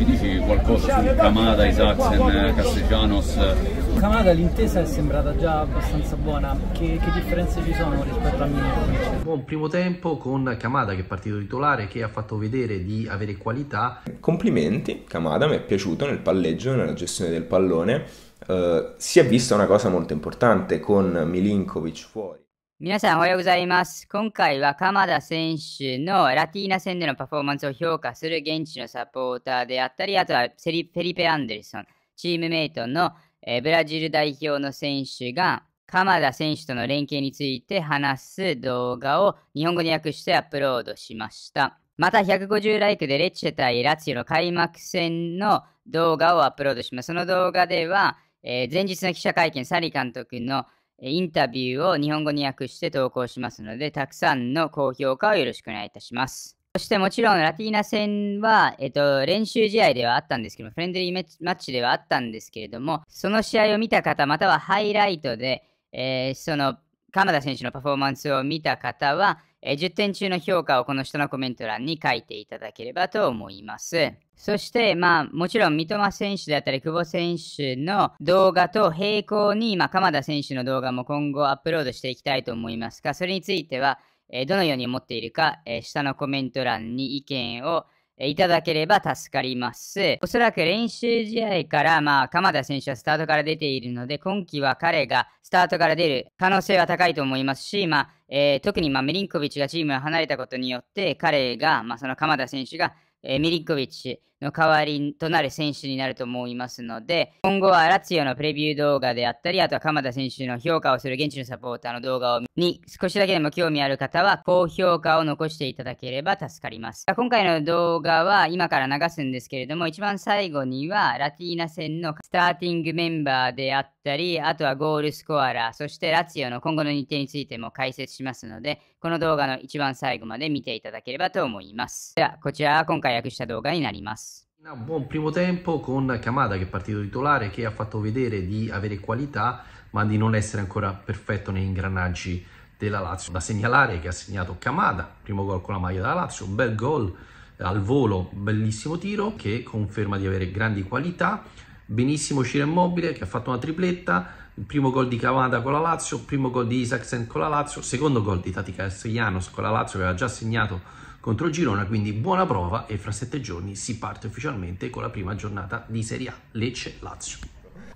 ci dici qualcosa su Kamada, Isaacsen, eh, Castellanos? Kamada l'intesa è sembrata già abbastanza buona, che, che differenze ci sono rispetto a Milinkovic? Buon primo tempo con Kamada che è partito titolare, che ha fatto vedere di avere qualità. Complimenti, Kamada mi è piaciuto nel palleggio, nella gestione del pallone, eh, si è vista una cosa molto importante con Milinkovic fuori. 皆さんおはようございます。今回は鎌田選手のラティーナ戦でのパフォーマンスを評価する現地のサポーターであったり、あとはセリペリペ・アンデルソン、チームメイトの、えブラジル代表の選手が鎌田選手との連携について話す動画を日本語に訳してアップロードしました。また150ライクでレッチェ対ラツィの開幕戦の動画をアップロードします。その動画では、えー、前日の記者会見、サリ監督のインタビューを日本語に訳して投稿しますので、たくさんの高評価をよろしくお願いいたします。そしてもちろんラティーナ戦は、えっと、練習試合ではあったんですけども、フレンドリーマッチではあったんですけれども、その試合を見た方、またはハイライトで、えー、その鎌田選手のパフォーマンスを見た方は、え10点中の評価をこの下のコメント欄に書いていただければと思います。そして、まあ、もちろん三笘選手であったり、久保選手の動画と並行に、まあ、鎌田選手の動画も今後アップロードしていきたいと思いますが、それについては、えどのように思っているか、え下のコメント欄に意見をいただければ助かります。おそらく練習試合から、まあ、鎌田選手はスタートから出ているので、今季は彼がスタートから出る可能性は高いと思いますし、まあ、えー、特に、まあ、メリンコビッチがチームを離れたことによって、彼が、まあ、その鎌田選手が、えー、ミリンコビッチ、の代わりとなる選手になると思いますので、今後はラツィオのプレビュー動画であったり、あとは鎌田選手の評価をする現地のサポーターの動画をに少しだけでも興味ある方は、高評価を残していただければ助かります。今回の動画は今から流すんですけれども、一番最後にはラティーナ戦のスターティングメンバーであったり、あとはゴールスコアラー、そしてラツィオの今後の日程についても解説しますので、この動画の一番最後まで見ていただければと思います。では、こちらは今回訳した動画になります。buon primo tempo con Kamada che è partito titolare, che ha fatto vedere di avere qualità ma di non essere ancora perfetto nei ingranaggi della Lazio. Da segnalare che ha segnato Kamada, primo gol con la maglia della Lazio, un bel gol eh, al volo, bellissimo tiro che conferma di avere grandi qualità. Benissimo Ciro Immobile che ha fatto una tripletta, il primo gol di Kamada con la Lazio, primo gol di Isaacsen con la Lazio, secondo gol di Tati Castellanos con la Lazio che aveva già segnato contro il Girona, quindi buona prova e fra sette giorni si parte ufficialmente con la prima giornata di Serie A Lecce-Lazio.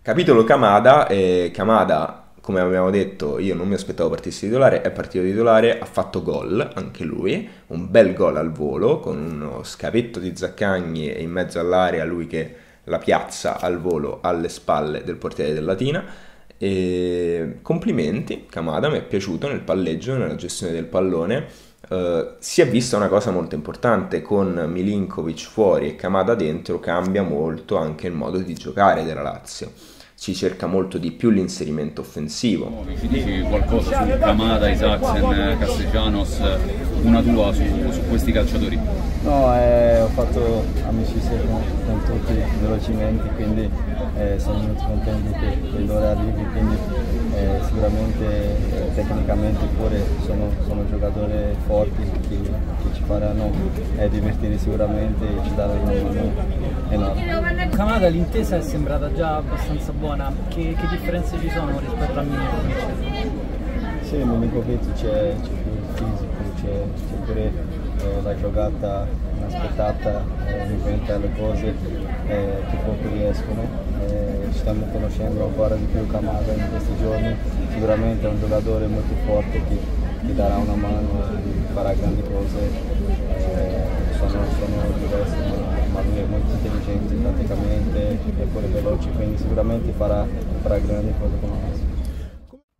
Capitolo Camada, eh, Camada come abbiamo detto io non mi aspettavo partisse titolare, è partito titolare, ha fatto gol anche lui, un bel gol al volo con uno scavetto di Zaccagni in mezzo all'area lui che la piazza al volo alle spalle del portiere del Latina. E complimenti, Kamada mi è piaciuto nel palleggio, nella gestione del pallone eh, si è vista una cosa molto importante con Milinkovic fuori e Kamada dentro cambia molto anche il modo di giocare della Lazio si cerca molto di più l'inserimento offensivo. ci dici qualcosa su Camada, Isaacsen, Castellanos, una tua su, su questi calciatori? No, eh, ho fatto amicizia con, con tutti velocemente, quindi eh, sono molto contento che, che loro arrivi, quindi eh, sicuramente eh, tecnicamente pure sono, sono giocatori forti che, che ci faranno eh, divertire sicuramente e ci daranno una mano enorme. Camada l'intesa è sembrata già abbastanza buona, che, che differenze ci sono rispetto a Milinkovic? Sì, Milinkovic c'è più fisico, c'è pure eh, la giocata inaspettata, eh, alle cose eh, che poco riescono. Eh, stiamo conoscendo ancora di più Camada in questi giorni, sicuramente è un giocatore molto forte che, che darà una mano e farà grandi cose. Eh, sono deve essere una molto intelligente tatticamente e pure veloce, quindi sicuramente farà, farà grandi cose con noi.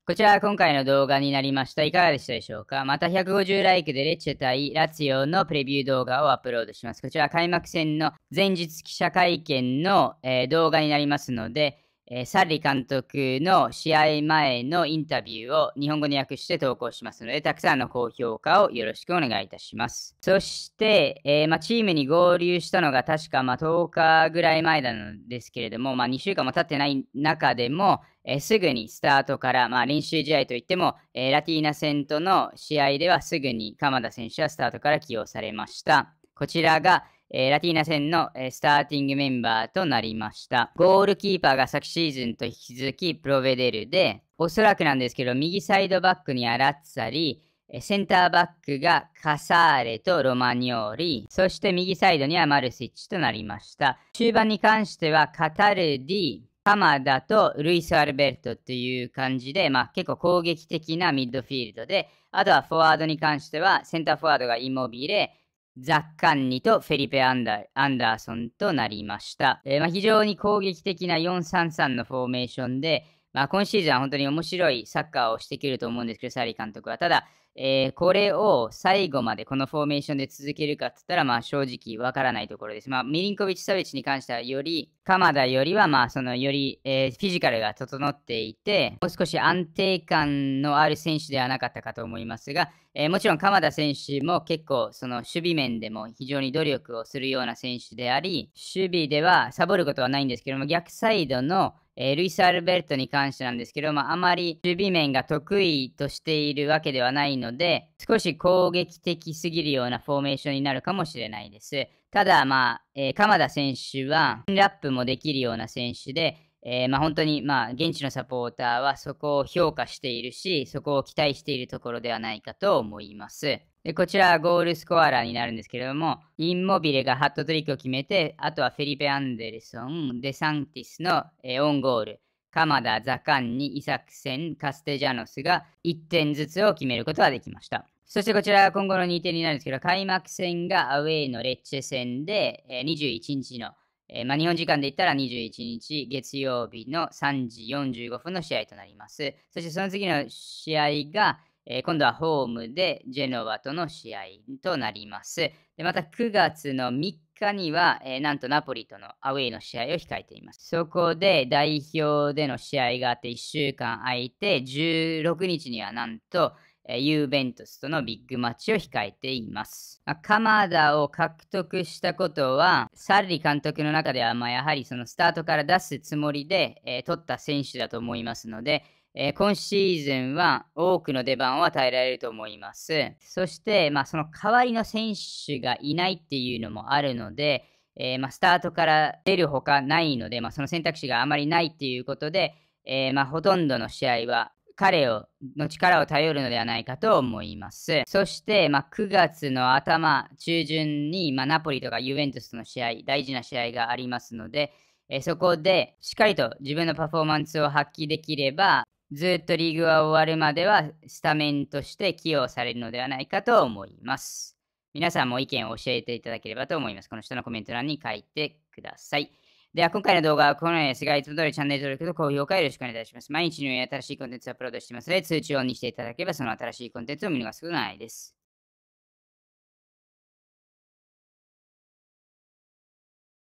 こちら今回の動画になりました。いかがでしたでしょうかまた150ライクでレッチェ対ラツィオのプレビュー動画をアップロードします。こちら開幕戦の前日記者会見の、えー、動画になりますので、えー、サリ監督の試合前のインタビューを日本語に訳して投稿しますので、たくさんの高評価をよろしくお願いいたします。そして、えー、まチームに合流したのが確かま10日ぐらい前なんですけれども、ま2週間も経ってない中でも、えー、すぐにスタートから、ま練習試合といっても、えラティーナ戦との試合ではすぐに鎌田選手はスタートから起用されました。こちらが、えー、ラティーナ戦の、えー、スターティングメンバーとなりました。ゴールキーパーが昨シーズンと引き続きプロベデルで、おそらくなんですけど、右サイドバックにアラッツァリ、センターバックがカサーレとロマニオーリ、そして右サイドにはマルシッチとなりました。中盤に関してはカタルディ、マ田とルイス・アルベルトという感じで、まあ、結構攻撃的なミッドフィールドで、あとはフォワードに関してはセンターフォワードがイモビレ、ザッカンニとフェリペア・アンダーソンとなりました。えー、まあ、非常に攻撃的な4-3-3のフォーメーションで、まあ、今シーズンは本当に面白いサッカーをしてくると思うんですけど、サリー監督は。ただ、えー、これを最後までこのフォーメーションで続けるかって言ったら、まあ正直わからないところです。まあミリンコビッチ・サビッチに関してはより、鎌田よりはまあそのより、えー、フィジカルが整っていて、もう少し安定感のある選手ではなかったかと思いますが、えー、もちろん鎌田選手も結構その守備面でも非常に努力をするような選手であり、守備ではサボることはないんですけども、逆サイドのえー、ルイス・アルベルトに関してなんですけど、まあ、あまり守備面が得意としているわけではないので、少し攻撃的すぎるようなフォーメーションになるかもしれないです。ただ、まあ、えー、鎌田選手は、ラップもできるような選手で、えー、まあ、本当に、まあ、現地のサポーターはそこを評価しているし、そこを期待しているところではないかと思います。で、こちらはゴールスコアラーになるんですけれども、インモビレがハットトリックを決めて、あとはフェリペ・アンデルソン、デサンティスの、えオンゴール、鎌田、ザカンニ・イサクセン、カステジャノスが1点ずつを決めることができました。そしてこちらは今後の2点になるんですけど、開幕戦がアウェイのレッチェ戦で、えー、21日の、えー、まあ、日本時間で言ったら21日月曜日の3時45分の試合となります。そしてその次の試合が、えー、今度はホームでジェノバとの試合となります。でまた9月の3日には、えー、なんとナポリとのアウェイの試合を控えています。そこで代表での試合があって1週間空いて、16日にはなんと、えー、ユーベントスとのビッグマッチを控えています。まあ、鎌ダを獲得したことは、サッリ監督の中では、まあ、やはりそのスタートから出すつもりで、え取った選手だと思いますので、えー、今シーズンは多くの出番を与えられると思います。そして、まあ、その代わりの選手がいないっていうのもあるので、えー、まあ、スタートから出るほかないので、まあ、その選択肢があまりないっていうことで、えー、まあ、ほとんどの試合は彼をの力を頼るのではないかと思います。そして、まあ、9月の頭、中旬に、まあ、ナポリとかユベントスとの試合、大事な試合がありますので、えそこでしっかりと自分のパフォーマンスを発揮できれば、ずっとリーグは終わるまではスタメンとして起用されるのではないかと思います。皆さんも意見を教えていただければと思います。この人のコメント欄に書いてください。では、今回の動画はこのようにですが、いつも通りチャンネル登録と高評価よろしくお願いいたします。毎日のように新しいコンテンツをアップロードしていますので、通知をオンにしていただければ、その新しいコンテンツを見逃すことがないです。